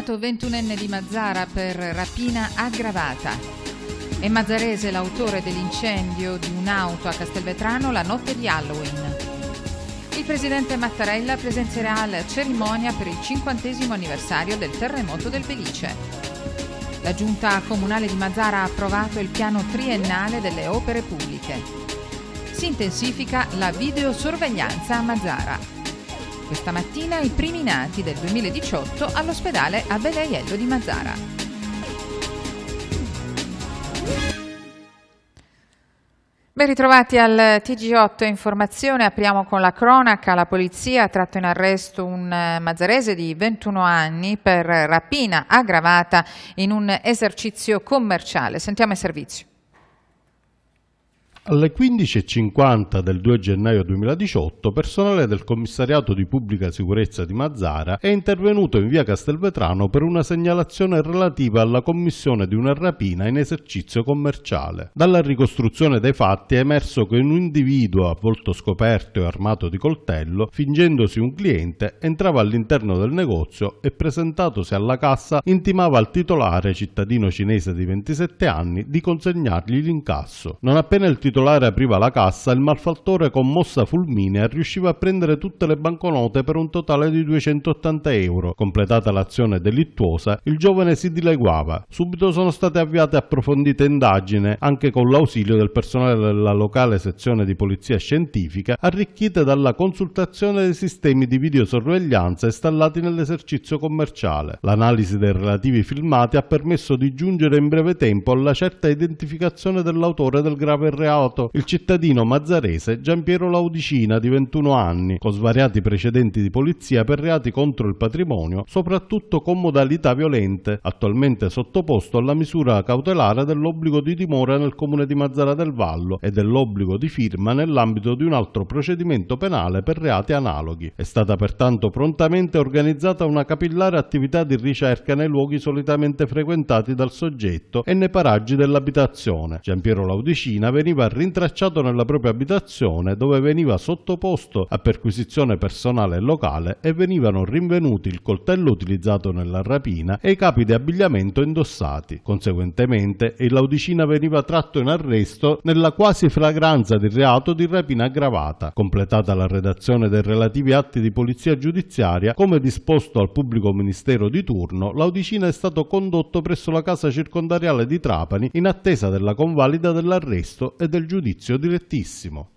arrestato 21enne di Mazzara per rapina aggravata. È Mazzarese l'autore dell'incendio di un'auto a Castelvetrano la notte di Halloween. Il presidente Mattarella presenzierà la cerimonia per il cinquantesimo anniversario del terremoto del Belice. La giunta comunale di Mazzara ha approvato il piano triennale delle opere pubbliche. Si intensifica la videosorveglianza a Mazzara questa mattina i primi nati del 2018 all'ospedale Abeleiello di Mazzara. Ben ritrovati al TG8 Informazione, apriamo con la cronaca. La polizia ha tratto in arresto un eh, mazzarese di 21 anni per rapina aggravata in un esercizio commerciale. Sentiamo il servizio. Alle 15.50 del 2 gennaio 2018 personale del commissariato di pubblica sicurezza di Mazzara è intervenuto in via Castelvetrano per una segnalazione relativa alla commissione di una rapina in esercizio commerciale. Dalla ricostruzione dei fatti è emerso che un individuo a volto scoperto e armato di coltello, fingendosi un cliente, entrava all'interno del negozio e presentatosi alla cassa intimava al titolare, cittadino cinese di 27 anni, di consegnargli l'incasso. Non appena il titolare titolare apriva la cassa, il malfattore con mossa fulminea riusciva a prendere tutte le banconote per un totale di 280 euro. Completata l'azione delittuosa, il giovane si dileguava. Subito sono state avviate approfondite indagini, anche con l'ausilio del personale della locale sezione di polizia scientifica, arricchite dalla consultazione dei sistemi di videosorveglianza installati nell'esercizio commerciale. L'analisi dei relativi filmati ha permesso di giungere in breve tempo alla certa identificazione dell'autore del grave reato 2008 il cittadino mazzarese Giampiero Laudicina di 21 anni, con svariati precedenti di polizia per reati contro il patrimonio, soprattutto con modalità violente, attualmente sottoposto alla misura cautelare dell'obbligo di dimora nel comune di Mazzara del Vallo e dell'obbligo di firma nell'ambito di un altro procedimento penale per reati analoghi. È stata pertanto prontamente organizzata una capillare attività di ricerca nei luoghi solitamente frequentati dal soggetto e nei paraggi dell'abitazione. Giampiero Laudicina veniva rintracciato nella propria abitazione dove veniva sottoposto a perquisizione personale locale e venivano rinvenuti il coltello utilizzato nella rapina e i capi di abbigliamento indossati. Conseguentemente il Laudicina veniva tratto in arresto nella quasi flagranza di reato di rapina aggravata, completata la redazione dei relativi atti di polizia giudiziaria come disposto al pubblico ministero di turno, Laudicina è stato condotto presso la casa circondariale di Trapani in attesa della convalida dell'arresto e del del giudizio direttissimo.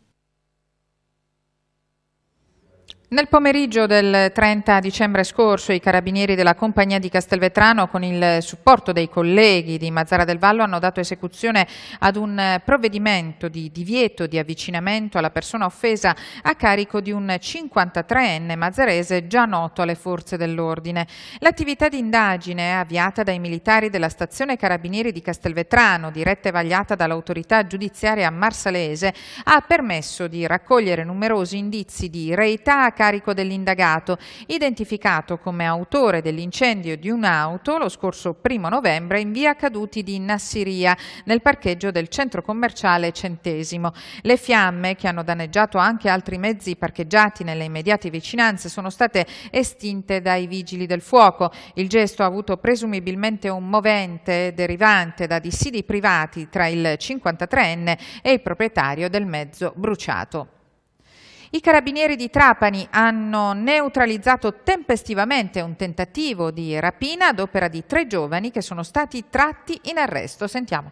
Nel pomeriggio del 30 dicembre scorso i carabinieri della compagnia di Castelvetrano con il supporto dei colleghi di Mazzara del Vallo hanno dato esecuzione ad un provvedimento di divieto di avvicinamento alla persona offesa a carico di un 53enne mazzarese già noto alle forze dell'ordine. L'attività di indagine avviata dai militari della stazione carabinieri di Castelvetrano, diretta e vagliata dall'autorità giudiziaria marsalese, ha permesso di raccogliere numerosi indizi di reità a carico dell'indagato, identificato come autore dell'incendio di un'auto lo scorso primo novembre in via Caduti di Nassiria, nel parcheggio del centro commerciale Centesimo. Le fiamme, che hanno danneggiato anche altri mezzi parcheggiati nelle immediate vicinanze, sono state estinte dai vigili del fuoco. Il gesto ha avuto presumibilmente un movente derivante da dissidi privati tra il 53enne e il proprietario del mezzo bruciato. I carabinieri di Trapani hanno neutralizzato tempestivamente un tentativo di rapina ad opera di tre giovani che sono stati tratti in arresto. Sentiamo.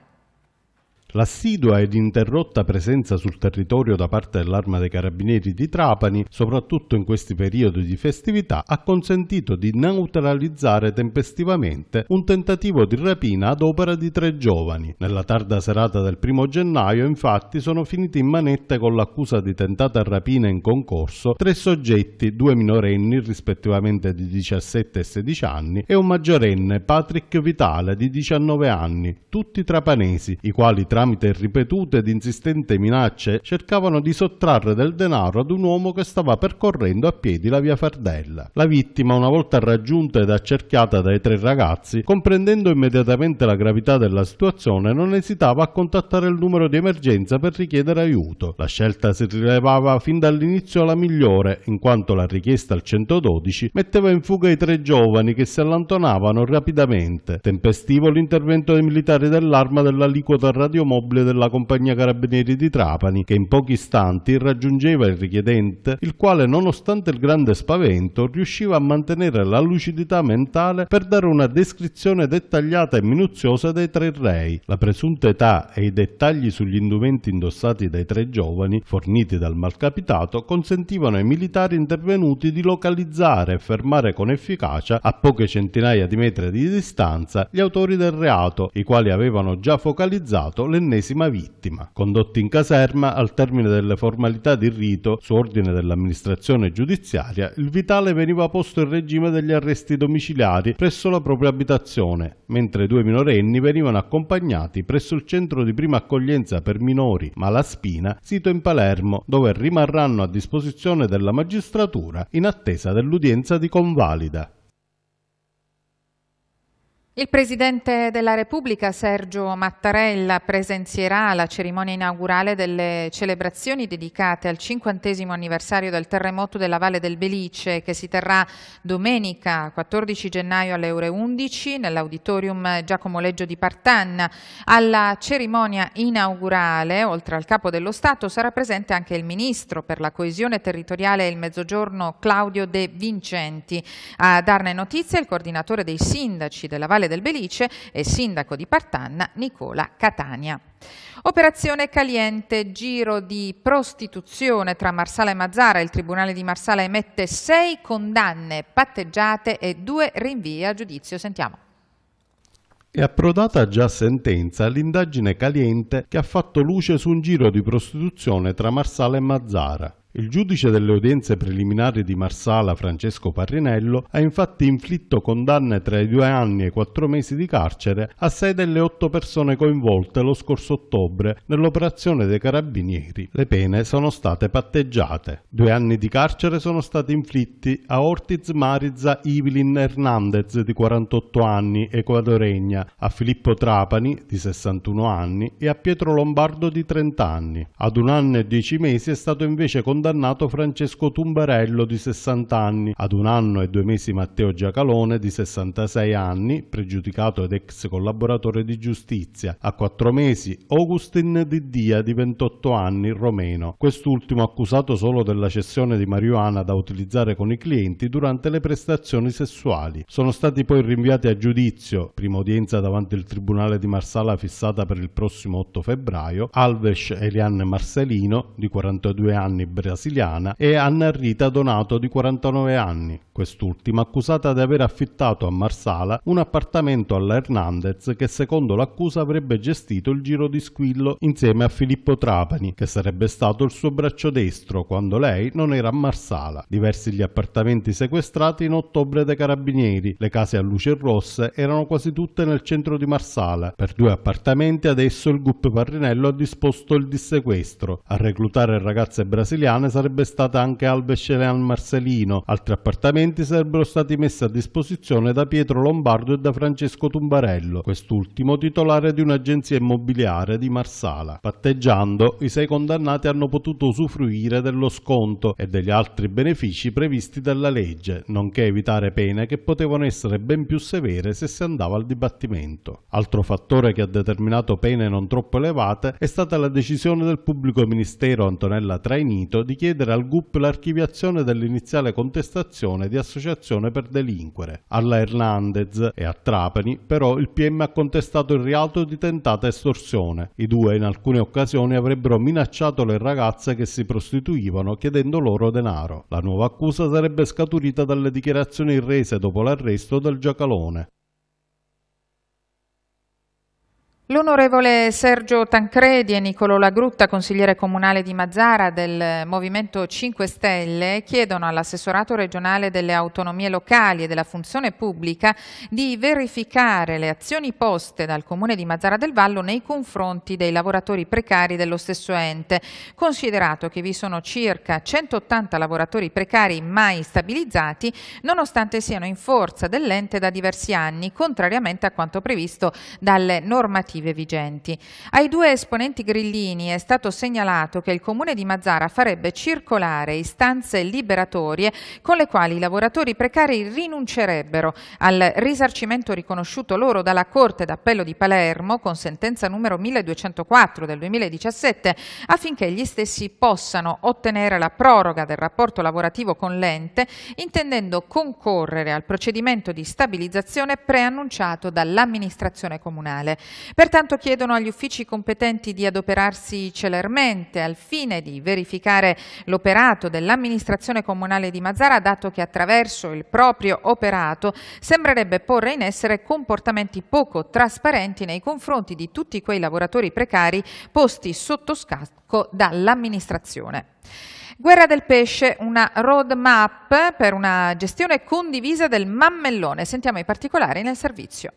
L'assidua ed interrotta presenza sul territorio da parte dell'Arma dei Carabinieri di Trapani, soprattutto in questi periodi di festività, ha consentito di neutralizzare tempestivamente un tentativo di rapina ad opera di tre giovani. Nella tarda serata del primo gennaio, infatti, sono finiti in manette con l'accusa di tentata rapina in concorso tre soggetti, due minorenni rispettivamente di 17 e 16 anni e un maggiorenne, Patrick Vitale, di 19 anni, tutti trapanesi, i quali tra tramite ripetute ed insistenti minacce, cercavano di sottrarre del denaro ad un uomo che stava percorrendo a piedi la via Fardella. La vittima, una volta raggiunta ed accerchiata dai tre ragazzi, comprendendo immediatamente la gravità della situazione, non esitava a contattare il numero di emergenza per richiedere aiuto. La scelta si rilevava fin dall'inizio la migliore, in quanto la richiesta al 112 metteva in fuga i tre giovani che si allontanavano rapidamente. Tempestivo l'intervento dei militari dell'arma dell'aliquota radio automobile della compagnia Carabinieri di Trapani che in pochi istanti raggiungeva il richiedente il quale nonostante il grande spavento riusciva a mantenere la lucidità mentale per dare una descrizione dettagliata e minuziosa dei tre rei, la presunta età e i dettagli sugli indumenti indossati dai tre giovani forniti dal malcapitato consentivano ai militari intervenuti di localizzare e fermare con efficacia a poche centinaia di metri di distanza gli autori del reato, i quali avevano già focalizzato le diciassettesima vittima, condotti in caserma al termine delle formalità di rito su ordine dell'amministrazione giudiziaria, il vitale veniva posto in regime degli arresti domiciliari presso la propria abitazione, mentre i due minorenni venivano accompagnati presso il centro di prima accoglienza per minori Malaspina, sito in Palermo, dove rimarranno a disposizione della magistratura in attesa dell'udienza di convalida. Il Presidente della Repubblica Sergio Mattarella presenzierà la cerimonia inaugurale delle celebrazioni dedicate al cinquantesimo anniversario del terremoto della Valle del Belice che si terrà domenica 14 gennaio alle ore 11 nell'auditorium Giacomo Leggio di Partanna. Alla cerimonia inaugurale, oltre al Capo dello Stato, sarà presente anche il Ministro per la coesione territoriale e il Mezzogiorno Claudio De Vincenti. A darne notizia il coordinatore dei sindaci della Valle del Belice e sindaco di Partanna Nicola Catania. Operazione Caliente, giro di prostituzione tra Marsala e Mazzara. Il Tribunale di Marsala emette sei condanne patteggiate e due rinvii a giudizio. Sentiamo. È approdata già sentenza l'indagine caliente che ha fatto luce su un giro di prostituzione tra Marsala e Mazzara. Il giudice delle udienze preliminari di Marsala, Francesco Parrinello, ha infatti inflitto condanne tra i due anni e i quattro mesi di carcere a sei delle otto persone coinvolte lo scorso ottobre nell'operazione dei carabinieri. Le pene sono state patteggiate. Due anni di carcere sono stati inflitti a Ortiz Marizza Ivelin Hernandez di 48 anni, ecuadoregna, a Filippo Trapani di 61 anni e a Pietro Lombardo di 30 anni. Ad un anno e dieci mesi è stato invece condannato condannato Francesco Tumbarello di 60 anni, ad un anno e due mesi Matteo Giacalone di 66 anni, pregiudicato ed ex collaboratore di giustizia, a quattro mesi Augustin Diddia di 28 anni, romeno. Quest'ultimo accusato solo della cessione di marijuana da utilizzare con i clienti durante le prestazioni sessuali. Sono stati poi rinviati a giudizio, prima udienza davanti il Tribunale di Marsala fissata per il prossimo 8 febbraio, Alves Elian Marcelino, di 42 anni, Brescia brasiliana, e Anna Rita Donato di 49 anni, quest'ultima accusata di aver affittato a Marsala un appartamento alla Hernandez che secondo l'accusa avrebbe gestito il giro di squillo insieme a Filippo Trapani, che sarebbe stato il suo braccio destro quando lei non era a Marsala. Diversi gli appartamenti sequestrati in ottobre dai carabinieri, le case a luce rosse erano quasi tutte nel centro di Marsala. Per due appartamenti adesso il GUP Parrinello ha disposto il dissequestro. A reclutare ragazze brasiliane Toscane sarebbe stata anche Alvescelean Marcelino. Altri appartamenti sarebbero stati messi a disposizione da Pietro Lombardo e da Francesco Tumbarello, quest'ultimo titolare di un'agenzia immobiliare di Marsala. Patteggiando, i sei condannati hanno potuto usufruire dello sconto e degli altri benefici previsti dalla legge, nonché evitare pene che potevano essere ben più severe se si andava al dibattimento. Altro fattore che ha determinato pene non troppo elevate è stata la decisione del pubblico ministero Antonella Trainito di di chiedere al GUP l'archiviazione dell'iniziale contestazione di associazione per delinquere. Alla Hernandez e a Trapani, però, il PM ha contestato il reato di tentata estorsione. I due in alcune occasioni avrebbero minacciato le ragazze che si prostituivano chiedendo loro denaro. La nuova accusa sarebbe scaturita dalle dichiarazioni rese dopo l'arresto del Giacalone. L'onorevole Sergio Tancredi e Nicolo Lagrutta, consigliere comunale di Mazzara del Movimento 5 Stelle, chiedono all'assessorato regionale delle autonomie locali e della funzione pubblica di verificare le azioni poste dal comune di Mazzara del Vallo nei confronti dei lavoratori precari dello stesso ente, considerato che vi sono circa 180 lavoratori precari mai stabilizzati, nonostante siano in forza dell'ente da diversi anni, contrariamente a quanto previsto dalle normative normative vigenti. Ai due esponenti grillini è stato segnalato che il comune di Mazzara farebbe circolare istanze liberatorie con le quali i lavoratori precari rinuncerebbero al risarcimento riconosciuto loro dalla Corte d'Appello di Palermo con sentenza numero 1204 del 2017 affinché gli stessi possano ottenere la proroga del rapporto lavorativo con l'ente intendendo concorrere al procedimento di stabilizzazione preannunciato dall'amministrazione comunale. Per Pertanto chiedono agli uffici competenti di adoperarsi celermente al fine di verificare l'operato dell'amministrazione comunale di Mazzara, dato che attraverso il proprio operato sembrerebbe porre in essere comportamenti poco trasparenti nei confronti di tutti quei lavoratori precari posti sotto scacco dall'amministrazione. Guerra del pesce, una roadmap per una gestione condivisa del mammellone. Sentiamo i particolari nel servizio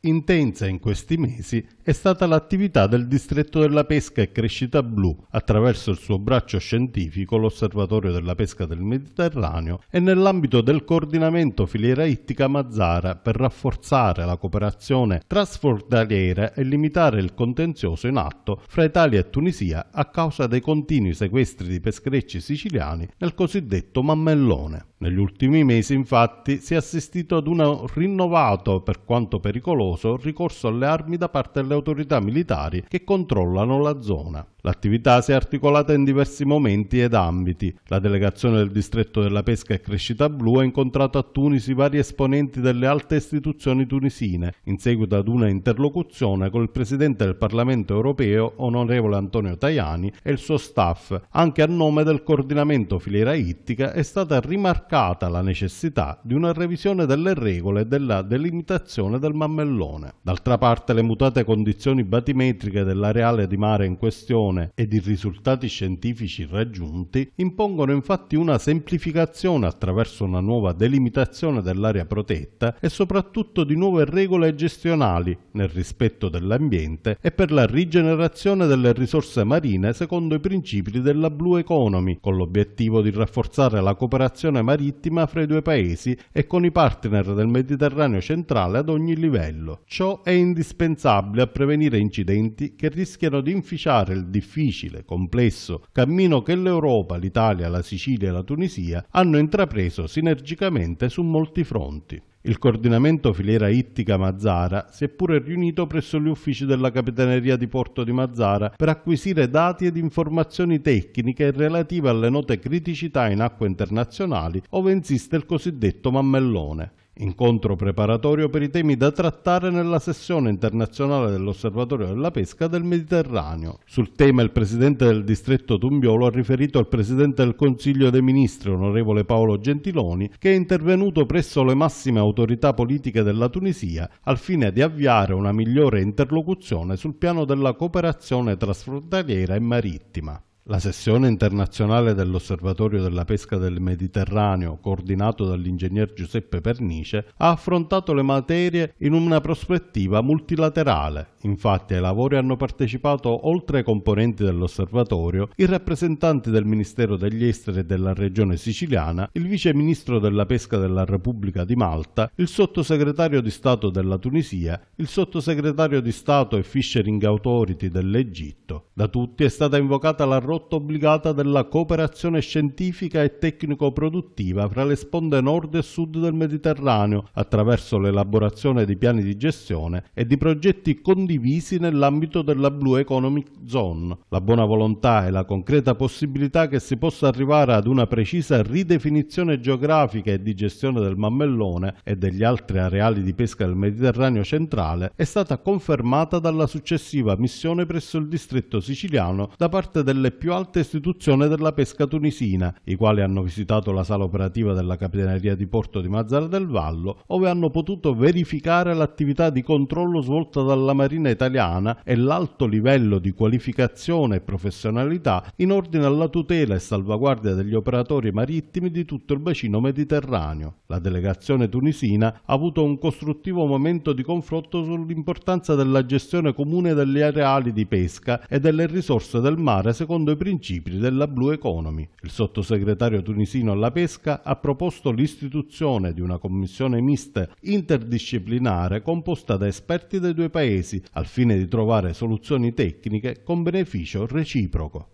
intensa in questi mesi è stata l'attività del Distretto della Pesca e Crescita Blu attraverso il suo braccio scientifico, l'Osservatorio della Pesca del Mediterraneo e nell'ambito del coordinamento filiera ittica Mazzara per rafforzare la cooperazione trasfrontaliera e limitare il contenzioso in atto fra Italia e Tunisia a causa dei continui sequestri di pescherecci siciliani nel cosiddetto mammellone. Negli ultimi mesi infatti si è assistito ad un rinnovato, per quanto pericoloso, ricorso alle armi da parte dell'Europa autorità militari che controllano la zona. L'attività si è articolata in diversi momenti ed ambiti. La delegazione del distretto della pesca e crescita blu ha incontrato a Tunisi vari esponenti delle alte istituzioni tunisine, in seguito ad una interlocuzione con il presidente del Parlamento europeo, onorevole Antonio Tajani, e il suo staff. Anche a nome del coordinamento filiera ittica è stata rimarcata la necessità di una revisione delle regole della delimitazione del mammellone. D'altra parte le mutate condizioni batimetriche dell'areale di mare in questione produzione ed i risultati scientifici raggiunti impongono infatti una semplificazione attraverso una nuova delimitazione dell'area protetta e soprattutto di nuove regole gestionali nel rispetto dell'ambiente e per la rigenerazione delle risorse marine secondo i principi della Blue Economy, con l'obiettivo di rafforzare la cooperazione marittima fra i due paesi e con i partner del Mediterraneo centrale ad ogni livello. Ciò è indispensabile a prevenire incidenti che rischiano di inficiare il difficile difficile, complesso cammino che l'Europa, l'Italia, la Sicilia e la Tunisia hanno intrapreso sinergicamente su molti fronti. Il coordinamento filiera ittica Mazzara si è pure riunito presso gli uffici della Capitaneria di Porto di Mazzara per acquisire dati ed informazioni tecniche relative alle note criticità in acque internazionali ove insiste il cosiddetto mammellone incontro preparatorio per i temi da trattare nella sessione internazionale dell'Osservatorio della Pesca del Mediterraneo. Sul tema il presidente del distretto Tumbiolo ha riferito al presidente del Consiglio dei Ministri, onorevole Paolo Gentiloni, che è intervenuto presso le massime autorità politiche della Tunisia al fine di avviare una migliore interlocuzione sul piano della cooperazione trasfrontaliera e marittima. La sessione internazionale dell'Osservatorio della pesca del Mediterraneo, coordinato dall'ingegner Giuseppe Pernice, ha affrontato le materie in una prospettiva multilaterale. Infatti ai lavori hanno partecipato, oltre ai componenti dell'Osservatorio, i rappresentanti del Ministero degli Esteri e della Regione Siciliana, il Vice Ministro della Pesca della Repubblica di Malta, il Sottosegretario di Stato della Tunisia, il Sottosegretario di Stato e Fishering Authority dell'Egitto. Da tutti è stata invocata la ruota rotta obbligata della cooperazione scientifica e tecnico-produttiva fra le sponde nord e sud del Mediterraneo attraverso l'elaborazione di piani di gestione e di progetti condivisi nell'ambito della Blue Economic Zone. La buona volontà e la concreta possibilità che si possa arrivare ad una precisa ridefinizione geografica e di gestione del mammellone e degli altri areali di pesca del Mediterraneo centrale è stata confermata dalla successiva missione presso il distretto siciliano da parte delle più più alta istituzione della pesca tunisina, i quali hanno visitato la sala operativa della Capitaneria di Porto di Mazzara del Vallo, dove hanno potuto verificare l'attività di controllo svolta dalla Marina italiana e l'alto livello di qualificazione e professionalità in ordine alla tutela e salvaguardia degli operatori marittimi di tutto il bacino mediterraneo. La delegazione tunisina ha avuto un costruttivo momento di confronto sull'importanza della gestione comune delle areali di pesca e delle risorse del mare secondo i principi della Blue Economy. Il sottosegretario tunisino alla pesca ha proposto l'istituzione di una commissione mista interdisciplinare composta da esperti dei due paesi al fine di trovare soluzioni tecniche con beneficio reciproco.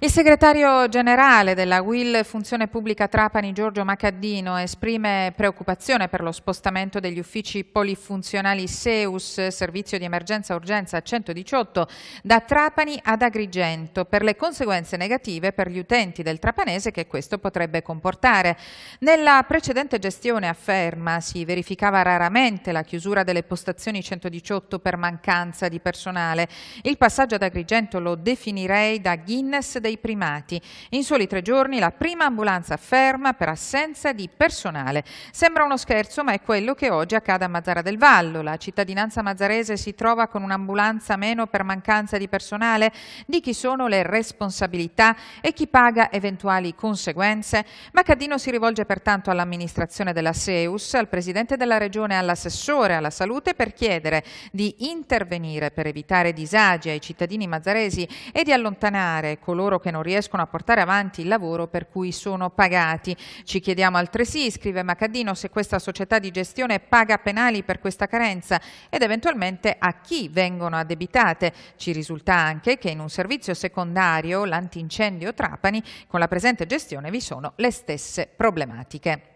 Il segretario generale della WIL Funzione Pubblica Trapani, Giorgio Macaddino, esprime preoccupazione per lo spostamento degli uffici polifunzionali SEUS, Servizio di Emergenza Urgenza 118, da Trapani ad Agrigento, per le conseguenze negative per gli utenti del trapanese che questo potrebbe comportare. Nella precedente gestione, afferma, si verificava raramente la chiusura delle postazioni 118 per mancanza di personale. Il passaggio ad Agrigento lo definirei da Guinness dei primati. In soli tre giorni la prima ambulanza ferma per assenza di personale. Sembra uno scherzo, ma è quello che oggi accade a Mazzara del Vallo. La cittadinanza mazzarese si trova con un'ambulanza meno per mancanza di personale? Di chi sono le responsabilità e chi paga eventuali conseguenze? Maccadino si rivolge pertanto all'amministrazione della Seus, al presidente della regione e all'assessore alla salute per chiedere di intervenire per evitare disagi ai cittadini mazzaresi e di allontanare coloro coloro che non riescono a portare avanti il lavoro per cui sono pagati. Ci chiediamo altresì, scrive Macadino, se questa società di gestione paga penali per questa carenza ed eventualmente a chi vengono addebitate. Ci risulta anche che in un servizio secondario, l'antincendio Trapani, con la presente gestione vi sono le stesse problematiche.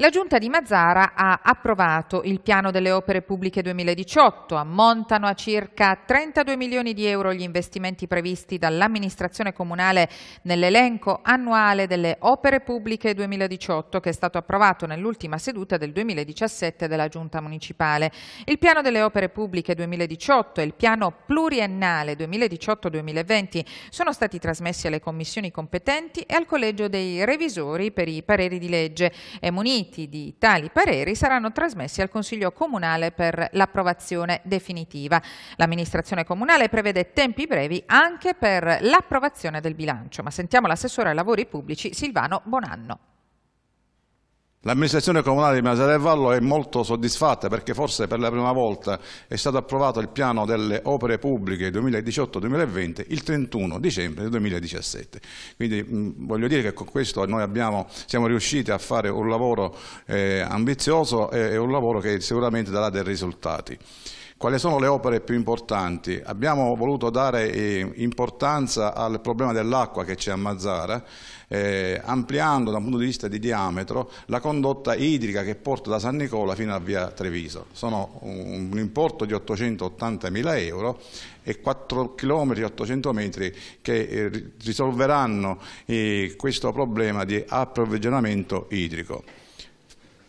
La Giunta di Mazzara ha approvato il piano delle opere pubbliche 2018, ammontano a circa 32 milioni di euro gli investimenti previsti dall'amministrazione comunale nell'elenco annuale delle opere pubbliche 2018 che è stato approvato nell'ultima seduta del 2017 della Giunta Municipale. Il piano delle opere pubbliche 2018 e il piano pluriennale 2018-2020 sono stati trasmessi alle commissioni competenti e al Collegio dei Revisori per i pareri di legge. È munito riuniti di tali pareri saranno trasmessi al Consiglio Comunale per l'approvazione definitiva. L'amministrazione comunale prevede tempi brevi anche per l'approvazione del bilancio, ma sentiamo l'assessore ai lavori pubblici Silvano Bonanno. L'amministrazione comunale di Masera Vallo è molto soddisfatta perché forse per la prima volta è stato approvato il piano delle opere pubbliche 2018-2020 il 31 dicembre 2017. Quindi mh, voglio dire che con questo noi abbiamo, siamo riusciti a fare un lavoro eh, ambizioso e, e un lavoro che sicuramente darà dei risultati. Quali sono le opere più importanti? Abbiamo voluto dare eh, importanza al problema dell'acqua che c'è a Mazzara, eh, ampliando dal punto di vista di diametro la condotta idrica che porta da San Nicola fino a via Treviso. Sono un, un importo di 880 mila euro e 4 km 800 metri che eh, risolveranno eh, questo problema di approvvigionamento idrico.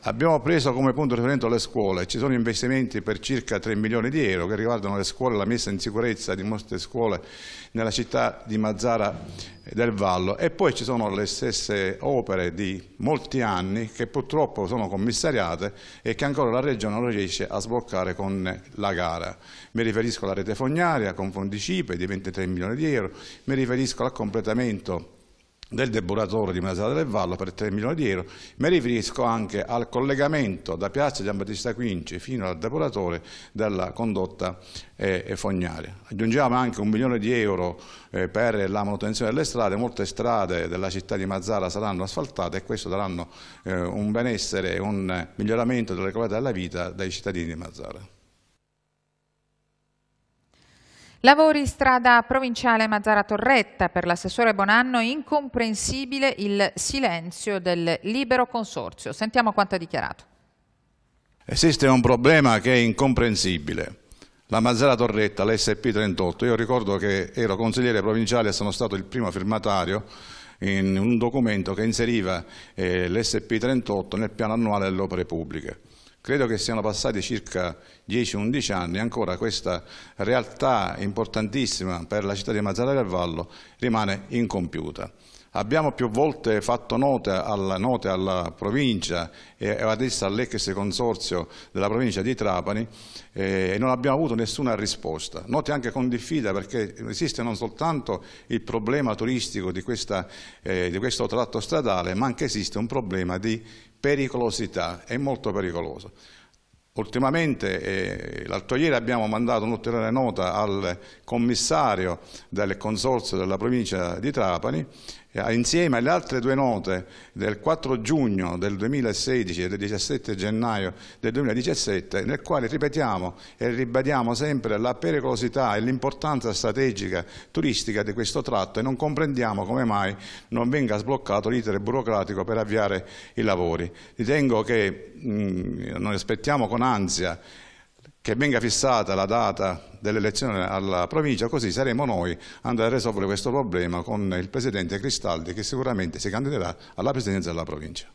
Abbiamo preso come punto riferimento le scuole, ci sono investimenti per circa 3 milioni di euro che riguardano le scuole, la messa in sicurezza di molte scuole nella città di Mazzara del Vallo e poi ci sono le stesse opere di molti anni che purtroppo sono commissariate e che ancora la Regione non riesce a sbloccare con la gara. Mi riferisco alla rete fognaria con fondi CIPE di 23 milioni di euro, mi riferisco al completamento del depuratore di Mazzara del Vallo per 3 milioni di euro, mi riferisco anche al collegamento da Piazza Giambattista Battista Quinci fino al depuratore della condotta eh, fognaria. Aggiungiamo anche un milione di euro eh, per la manutenzione delle strade, molte strade della città di Mazzara saranno asfaltate e questo daranno eh, un benessere, un miglioramento della qualità della vita dei cittadini di Mazzara. Lavori strada provinciale Mazzara Torretta per l'assessore Bonanno, incomprensibile il silenzio del libero consorzio. Sentiamo quanto ha dichiarato. Esiste un problema che è incomprensibile. La Mazzara Torretta, l'SP38, io ricordo che ero consigliere provinciale e sono stato il primo firmatario in un documento che inseriva eh, l'SP38 nel piano annuale delle opere pubbliche. Credo che siano passati circa 10-11 anni e ancora questa realtà importantissima per la città di Mazzara del Vallo rimane incompiuta. Abbiamo più volte fatto note alla, note alla provincia e adesso all'ex consorzio della provincia di Trapani eh, e non abbiamo avuto nessuna risposta. Note anche con diffida perché esiste non soltanto il problema turistico di, questa, eh, di questo tratto stradale ma anche esiste un problema di pericolosità, è molto pericoloso. Ultimamente, eh, l'altro ieri abbiamo mandato un'ulteriore nota al commissario del consorzio della provincia di Trapani cioè, insieme alle altre due note del 4 giugno del 2016 e del 17 gennaio del 2017, nel quale ripetiamo e ribadiamo sempre la pericolosità e l'importanza strategica turistica di questo tratto e non comprendiamo come mai non venga sbloccato l'iter burocratico per avviare i lavori. Ritengo che mh, mm, noi aspettiamo con ansia che venga fissata la data dell'elezione alla provincia, così saremo noi andare a risolvere questo problema con il Presidente Cristaldi che sicuramente si candiderà alla Presidenza della provincia.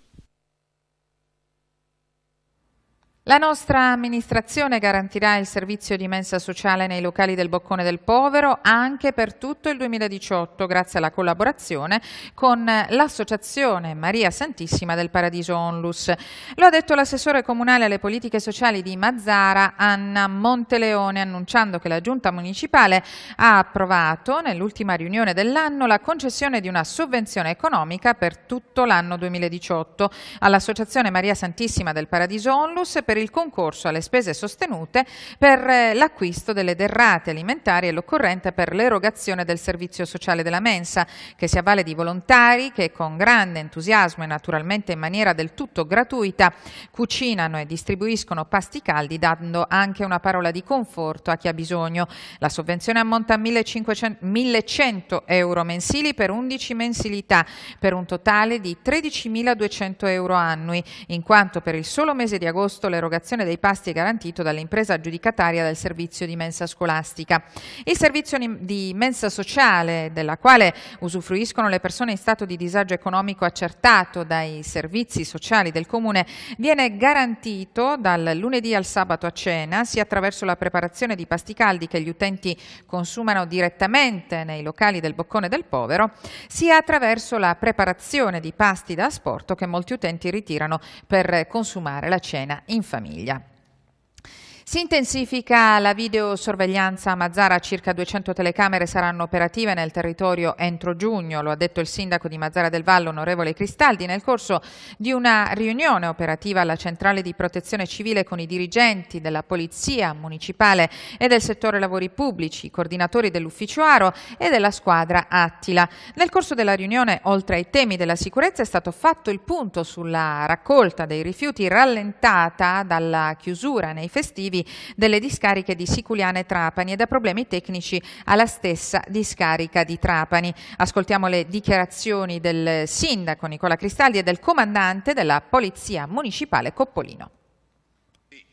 La nostra amministrazione garantirà il servizio di mensa sociale nei locali del Boccone del Povero anche per tutto il 2018 grazie alla collaborazione con l'associazione Maria Santissima del Paradiso Onlus. Lo ha detto l'assessore comunale alle politiche sociali di Mazzara Anna Monteleone annunciando che la giunta municipale ha approvato nell'ultima riunione dell'anno la concessione di una sovvenzione economica per tutto l'anno 2018 all'associazione Maria Santissima del Paradiso Onlus per per il concorso alle spese sostenute per eh, l'acquisto delle derrate alimentari e l'occorrente per l'erogazione del servizio sociale della mensa, che si avvale di volontari che con grande entusiasmo e naturalmente in maniera del tutto gratuita cucinano e distribuiscono pasti caldi dando anche una parola di conforto a chi ha bisogno. La sovvenzione ammonta a 1.100 euro mensili per 11 mensilità, per un totale di 13.200 euro annui, in quanto per il solo mese di agosto l'erogazione l'erogazione dei pasti è garantito dall'impresa aggiudicataria del servizio di mensa scolastica. Il servizio di mensa sociale, della quale usufruiscono le persone in stato di disagio economico accertato dai servizi sociali del Comune, viene garantito dal lunedì al sabato a cena, sia attraverso la preparazione di pasti caldi che gli utenti consumano direttamente nei locali del Boccone del Povero, sia attraverso la preparazione di pasti da asporto che molti utenti ritirano per consumare la cena in famiglia famiglia. Si intensifica la videosorveglianza a Mazzara, circa 200 telecamere saranno operative nel territorio entro giugno, lo ha detto il sindaco di Mazzara del Vallo, onorevole Cristaldi, nel corso di una riunione operativa alla centrale di protezione civile con i dirigenti della polizia municipale e del settore lavori pubblici, i coordinatori dell'ufficio Aro e della squadra Attila. Nel corso della riunione, oltre ai temi della sicurezza, è stato fatto il punto sulla raccolta dei rifiuti rallentata dalla chiusura nei festivi operativi delle discariche di Siculiana e Trapani e da problemi tecnici alla stessa discarica di Trapani. Ascoltiamo le dichiarazioni del sindaco Nicola Cristaldi e del comandante della Polizia Municipale Coppolino.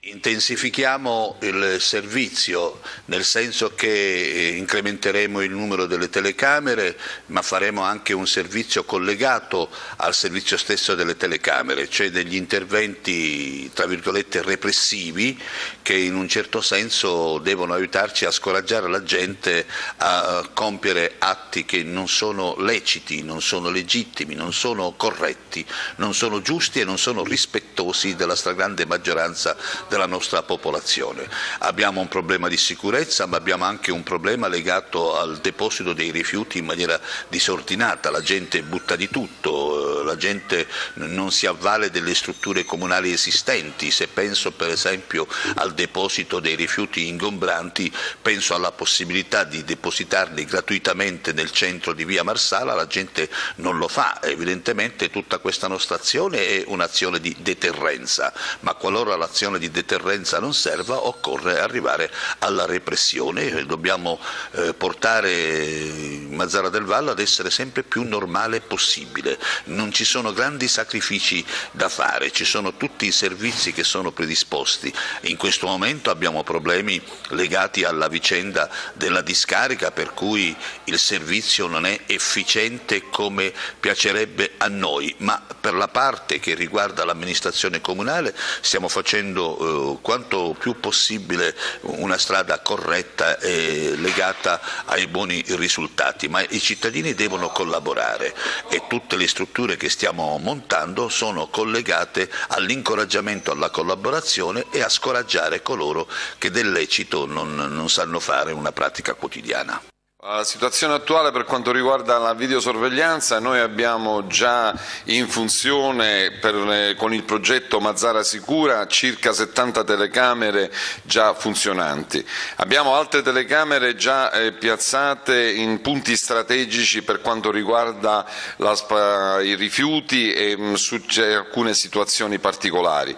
Intensifichiamo il servizio nel senso che eh, incrementeremo il numero delle telecamere ma faremo anche un servizio collegato al servizio stesso delle telecamere, cioè degli interventi tra virgolette repressivi che in un certo senso devono aiutarci a scoraggiare la gente a eh, compiere atti che non sono leciti, non sono legittimi, non sono corretti, non sono giusti e non sono rispettosi della stragrande maggioranza della nostra popolazione. Abbiamo un problema di sicurezza ma abbiamo anche un problema legato al deposito dei rifiuti in maniera disordinata, la gente butta di tutto, eh, la gente non si avvale delle strutture comunali esistenti, se penso per esempio al deposito dei rifiuti ingombranti penso alla possibilità di depositarli gratuitamente nel centro di via Marsala, la gente non lo fa, evidentemente tutta questa nostra azione è un'azione di deterrenza, ma qualora l'azione di deterrenza deterrenza non serva, occorre arrivare alla repressione, eh, dobbiamo eh, portare Mazzara del Vallo ad essere sempre più normale possibile. Non ci sono grandi sacrifici da fare, ci sono tutti i servizi che sono predisposti. In questo momento abbiamo problemi legati alla vicenda della discarica per cui il servizio non è efficiente come piacerebbe a noi, ma per la parte che riguarda l'amministrazione comunale stiamo facendo eh, quanto più possibile una strada corretta e legata ai buoni risultati, ma i cittadini devono collaborare e tutte le strutture che stiamo montando sono collegate all'incoraggiamento alla collaborazione e a scoraggiare coloro che del lecito non, non sanno fare una pratica quotidiana. La situazione attuale per quanto riguarda la videosorveglianza, noi abbiamo già in funzione per, con il progetto Mazzara Sicura circa 70 telecamere già funzionanti. Abbiamo altre telecamere già eh, piazzate in punti strategici per quanto riguarda la, i rifiuti e mh, mm, su alcune situazioni particolari.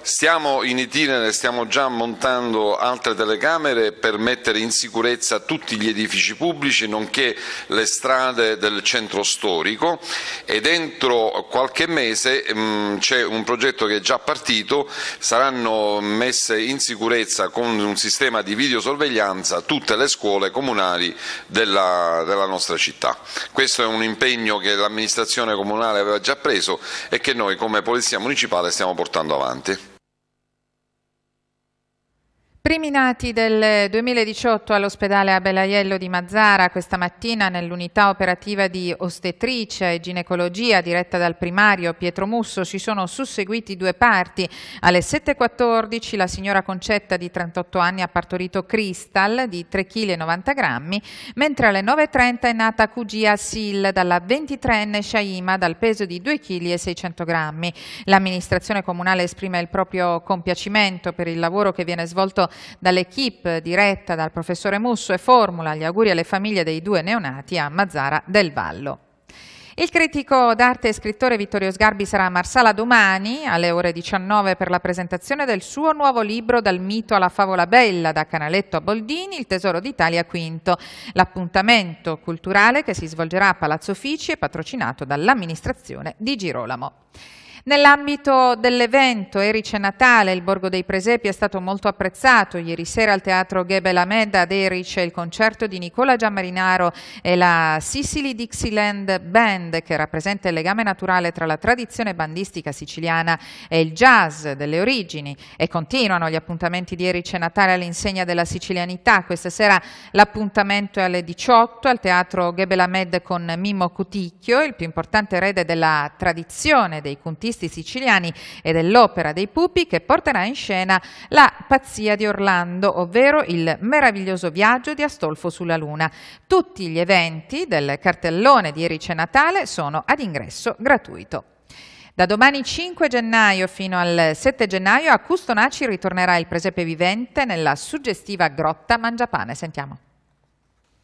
Stiamo in itinere, stiamo già montando altre telecamere per mettere in sicurezza tutti gli edifici pubblici pubblici nonché le strade del centro storico e dentro qualche mese mm, c'è un progetto che è già partito, saranno messe in sicurezza con un sistema di videosorveglianza tutte le scuole comunali della, della nostra città. Questo è un impegno che l'amministrazione comunale aveva già preso e che noi come Polizia Municipale stiamo portando avanti. Primi nati del 2018 all'ospedale Abelaiello di Mazzara, questa mattina nell'unità operativa di ostetricia e ginecologia diretta dal primario Pietro Musso si sono susseguiti due parti. Alle 7.14 la signora Concetta di 38 anni ha partorito Crystal di 3,90 kg, mentre alle 9.30 è nata Cugia Sil dalla 23enne Shaima dal peso di 2,6 kg. L'amministrazione comunale esprime il proprio compiacimento per il lavoro che viene svolto dall'equipe diretta dal professore Musso e formula gli auguri alle famiglie dei due neonati a Mazzara del Vallo. Il critico d'arte e scrittore Vittorio Sgarbi sarà a Marsala domani alle ore 19 per la presentazione del suo nuovo libro Dal mito alla favola bella da Canaletto a Boldini, Il tesoro d'Italia V. L'appuntamento culturale che si svolgerà a Palazzo Fici e patrocinato dall'amministrazione di Girolamo. Nell'ambito dell'evento Erice Natale, il Borgo dei Presepi è stato molto apprezzato. Ieri sera al Teatro Gebel Ahmed ad Erice il concerto di Nicola Giammarinaro e la Sicily Dixieland Band che rappresenta il legame naturale tra la tradizione bandistica siciliana e il jazz delle origini. E continuano gli appuntamenti di Erice Natale all'insegna della sicilianità. Questa sera l'appuntamento è alle 18 al Teatro Gebel Ahmed con Mimmo Cuticchio, il più importante erede della tradizione dei contisti registi siciliani e dell'Opera dei Pupi che porterà in scena La pazzia di Orlando, ovvero il meraviglioso viaggio di Astolfo sulla Luna. Tutti gli eventi del cartellone di Erice Natale sono ad ingresso gratuito. Da domani 5 gennaio fino al 7 gennaio a Custonaci ritornerà il presepe vivente nella suggestiva grotta Mangiapane. Sentiamo.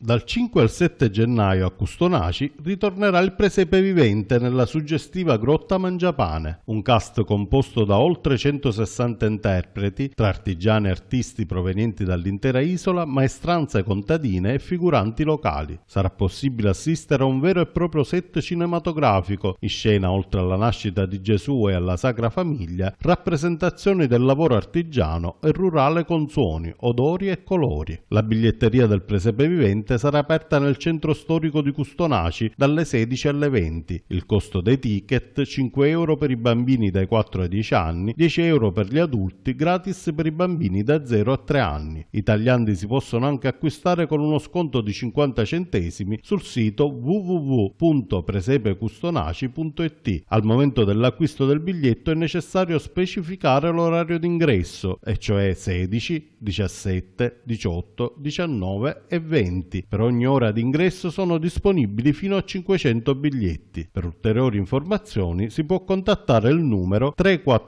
Dal 5 al 7 gennaio a Custonaci ritornerà il presepe vivente nella suggestiva grotta Mangiapane, un cast composto da oltre 160 interpreti, tra artigiani e artisti provenienti dall'intera isola, maestranze contadine e figuranti locali. Sarà possibile assistere a un vero e proprio set cinematografico, in scena oltre alla nascita di Gesù e alla Sacra Famiglia, rappresentazioni del lavoro artigiano e rurale con suoni, odori e colori. La biglietteria del presepe vivente 7 sarà aperta nel centro storico di Custonaci dalle 16 alle 20. Il costo dei ticket 5 euro per i bambini dai 4 ai 10 anni, 10 euro per gli adulti, gratis per i bambini da 0 a 3 anni. I tagliandi si possono anche acquistare con uno sconto di 50 centesimi sul sito www.presepecustonaci.it. Al momento dell'acquisto del biglietto è necessario specificare l'orario d'ingresso, e cioè 16, 17, 18, 19 e 20. Per ogni ora d'ingresso sono disponibili fino a 500 biglietti. Per ulteriori informazioni si può contattare il numero 340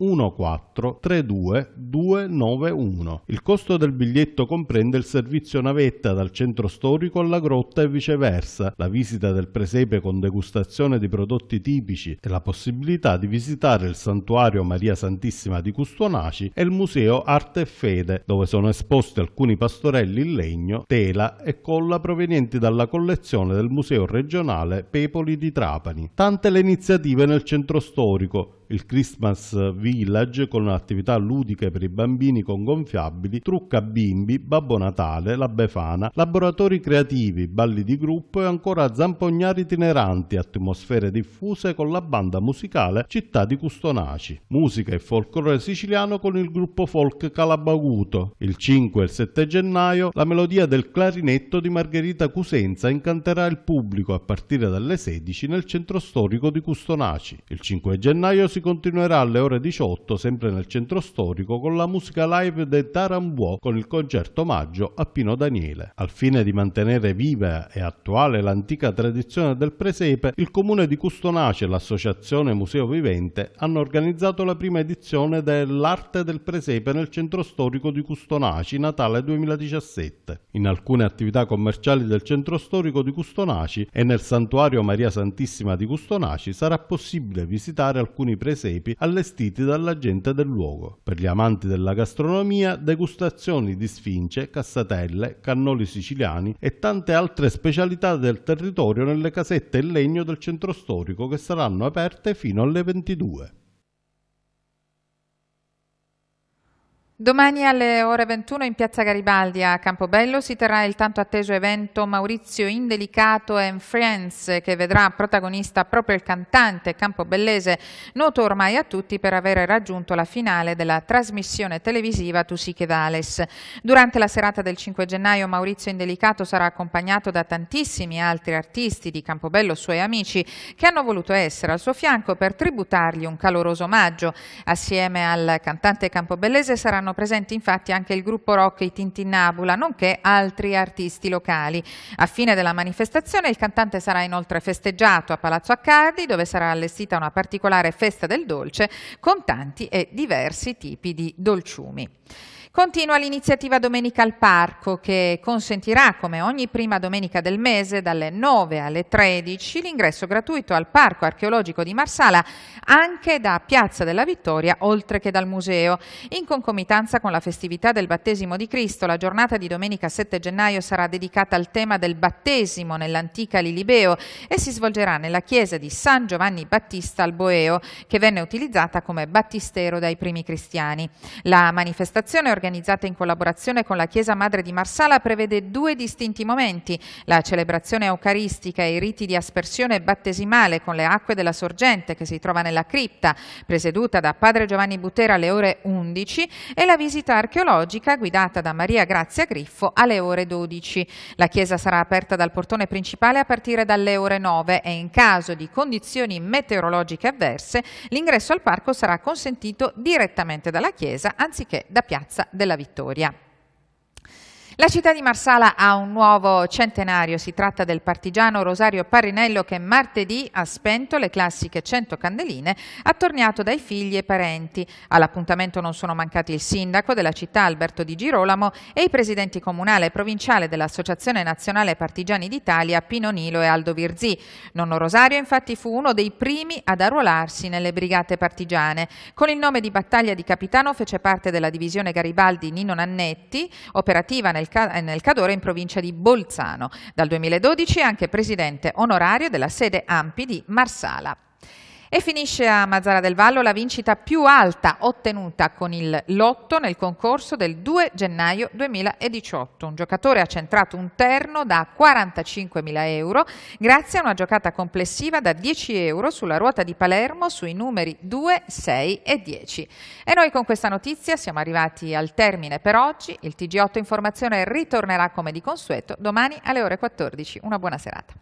14 32 291. Il costo del biglietto comprende il servizio navetta dal centro storico alla grotta e viceversa, la visita del presepe con degustazione di prodotti tipici e la possibilità di visitare il santuario Maria Santissima di Custonaci e il museo Arte e Fede, dove sono esposti alcuni pastorelli in legno, tela Brunella e colla provenienti dalla collezione del Museo regionale Pepoli di Trapani. Tante le iniziative nel centro storico, il Christmas Village con attività ludiche per i bambini con gonfiabili, trucca bimbi, Babbo Natale, la Befana, laboratori creativi, balli di gruppo e ancora zampognari itineranti, atmosfere diffuse con la banda musicale Città di Custonaci. Musica e folklore siciliano con il gruppo folk Calabaguto. Il 5 e il 7 gennaio la melodia del clarinetto di Margherita Cusenza incanterà il pubblico a partire dalle 16 nel centro storico di Custonaci. Il 5 gennaio si si continuerà alle ore 18 sempre nel centro storico con la musica live dei Tarambuò con il concerto omaggio a Pino Daniele. Al fine di mantenere viva e attuale l'antica tradizione del presepe, il comune di Custonace e l'associazione Museo Vivente hanno organizzato la prima edizione dell'arte del presepe nel centro storico di Custonaci Natale 2017. In alcune attività commerciali del centro storico di Custonaci e nel santuario Maria Santissima di Custonaci sarà possibile visitare alcuni presepe sepi allestiti dalla gente del luogo. Per gli amanti della gastronomia, degustazioni di sfince, cassatelle, cannoli siciliani e tante altre specialità del territorio nelle casette in legno del centro storico che saranno aperte fino alle 22. Domani alle ore 21 in piazza Garibaldi a Campobello si terrà il tanto atteso evento Maurizio Indelicato and Friends che vedrà protagonista proprio il cantante campobellese noto ormai a tutti per aver raggiunto la finale della trasmissione televisiva Tu sì che vales. Durante la serata del 5 gennaio Maurizio Indelicato sarà accompagnato da tantissimi altri artisti di Campobello suoi amici che hanno voluto essere al suo fianco per tributargli un caloroso omaggio. Assieme al cantante campobellese saranno saranno presenti infatti anche il gruppo rock I Tintinnabula, nonché altri artisti locali. A fine della manifestazione il cantante sarà inoltre festeggiato a Palazzo Accardi, dove sarà allestita una particolare festa del dolce con tanti e diversi tipi di dolciumi. Continua l'iniziativa Domenica al Parco che consentirà, come ogni prima domenica del mese, dalle 9 alle 13 l'ingresso gratuito al Parco archeologico di Marsala anche da Piazza della Vittoria oltre che dal museo. In concomitanza con la festività del battesimo di Cristo, la giornata di domenica 7 gennaio sarà dedicata al tema del battesimo nell'antica Lilibeo e si svolgerà nella chiesa di San Giovanni Battista al Boeo, che venne utilizzata come battistero dai primi cristiani. La manifestazione organizzata organizzata in collaborazione con la Chiesa Madre di Marsala, prevede due distinti momenti, la celebrazione eucaristica e i riti di aspersione battesimale con le acque della sorgente che si trova nella cripta, presieduta da Padre Giovanni Butera alle ore 11, e la visita archeologica guidata da Maria Grazia Griffo alle ore 12. La chiesa sarà aperta dal portone principale a partire dalle ore 9 e in caso di condizioni meteorologiche avverse l'ingresso al parco sarà consentito direttamente dalla chiesa anziché da piazza della vittoria. La città di Marsala ha un nuovo centenario, si tratta del partigiano Rosario Parrinello che martedì ha spento le classiche 100 candeline attorniato dai figli e parenti. All'appuntamento non sono mancati il sindaco della città Alberto Di Girolamo e i presidenti comunale e provinciale dell'Associazione Nazionale Partigiani d'Italia Pino Nilo e Aldo Virzì. Nonno Rosario infatti fu uno dei primi ad arruolarsi nelle brigate partigiane. Con il nome di battaglia di capitano fece parte della divisione Garibaldi Nino Nannetti, operativa nel eh, nel Cadore in provincia di Bolzano. Dal 2012 è anche presidente onorario della sede Ampi di Marsala. E finisce a Mazzara del Vallo la vincita più alta ottenuta con il lotto nel concorso del 2 gennaio 2018. Un giocatore ha centrato un terno da 45.000 euro grazie a una giocata complessiva da 10 euro sulla ruota di Palermo sui numeri 2, 6 e 10. E noi con questa notizia siamo arrivati al termine per oggi. Il TG8 Informazione ritornerà come di consueto domani alle ore 14. Una buona serata.